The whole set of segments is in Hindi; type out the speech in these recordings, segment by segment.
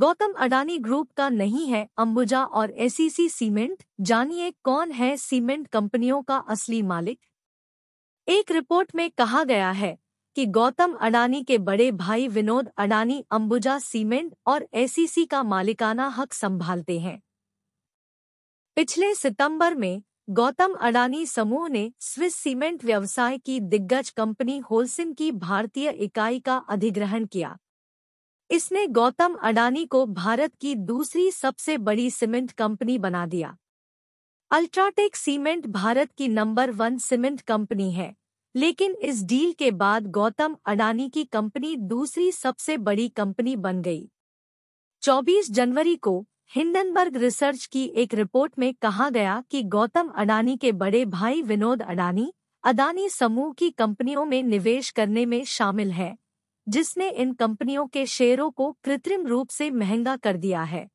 गौतम अडानी ग्रुप का नहीं है अंबुजा और एसीसी e सीमेंट जानिए कौन है सीमेंट कंपनियों का असली मालिक एक रिपोर्ट में कहा गया है कि गौतम अडानी के बड़े भाई विनोद अडानी अंबुजा सीमेंट और एसीसी e का मालिकाना हक संभालते हैं पिछले सितंबर में गौतम अडानी समूह ने स्विस सीमेंट व्यवसाय की दिग्गज कंपनी होलसिन की भारतीय इकाई का अधिग्रहण किया इसने गौतम अडानी को भारत की दूसरी सबसे बड़ी सीमेंट कंपनी बना दिया अल्ट्राटेक सीमेंट भारत की नंबर वन सीमेंट कंपनी है लेकिन इस डील के बाद गौतम अडानी की कंपनी दूसरी सबसे बड़ी कंपनी बन गई 24 जनवरी को हिंडनबर्ग रिसर्च की एक रिपोर्ट में कहा गया कि गौतम अडानी के बड़े भाई विनोद अडानी अडानी समूह की कंपनियों में निवेश करने में शामिल है जिसने इन कंपनियों के शेयरों को कृत्रिम रूप से महंगा कर दिया है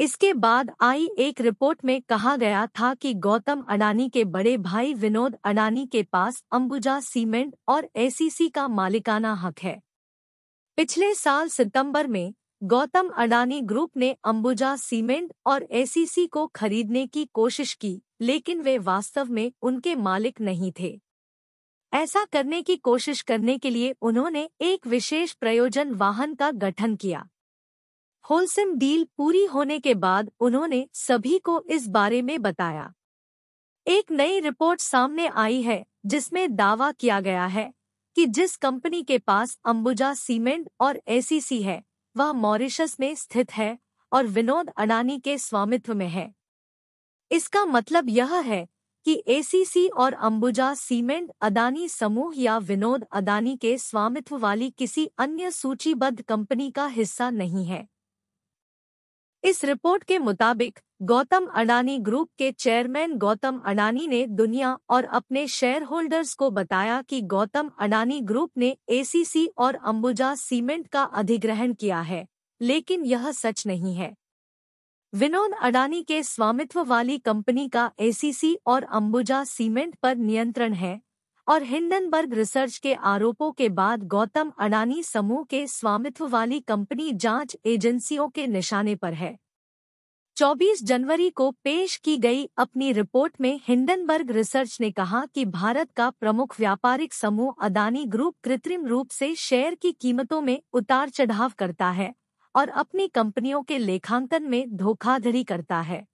इसके बाद आई एक रिपोर्ट में कहा गया था कि गौतम अडानी के बड़े भाई विनोद अडानी के पास अंबुजा सीमेंट और एसीसी का मालिकाना हक है पिछले साल सितंबर में गौतम अडानी ग्रुप ने अंबुजा सीमेंट और एसीसी को खरीदने की कोशिश की लेकिन वे वास्तव में उनके मालिक नहीं थे ऐसा करने की कोशिश करने के लिए उन्होंने एक विशेष प्रयोजन वाहन का गठन किया होलसेम डील पूरी होने के बाद उन्होंने सभी को इस बारे में बताया एक नई रिपोर्ट सामने आई है जिसमें दावा किया गया है कि जिस कंपनी के पास अंबुजा सीमेंट और एसीसी है वह मॉरिशस में स्थित है और विनोद अडानी के स्वामित्व में है इसका मतलब यह है कि एसीसी और अंबुजा सीमेंट अदानी समूह या विनोद अदानी के स्वामित्व वाली किसी अन्य सूचीबद्ध कंपनी का हिस्सा नहीं है इस रिपोर्ट के मुताबिक गौतम अडानी ग्रुप के चेयरमैन गौतम अडानी ने दुनिया और अपने शेयर होल्डर्स को बताया कि गौतम अडानी ग्रुप ने एसीसी और अंबुजा सीमेंट का अधिग्रहण किया है लेकिन यह सच नहीं है विनोद अडानी के स्वामित्व वाली कंपनी का एसीसी और अंबुजा सीमेंट पर नियंत्रण है और हिंडनबर्ग रिसर्च के आरोपों के बाद गौतम अडानी समूह के स्वामित्व वाली कंपनी जांच एजेंसियों के निशाने पर है 24 जनवरी को पेश की गई अपनी रिपोर्ट में हिंडनबर्ग रिसर्च ने कहा कि भारत का प्रमुख व्यापारिक समूह अदानी ग्रुप कृत्रिम रूप से शेयर की कीमतों में उतार चढ़ाव करता है और अपनी कंपनियों के लेखांकन में धोखाधड़ी करता है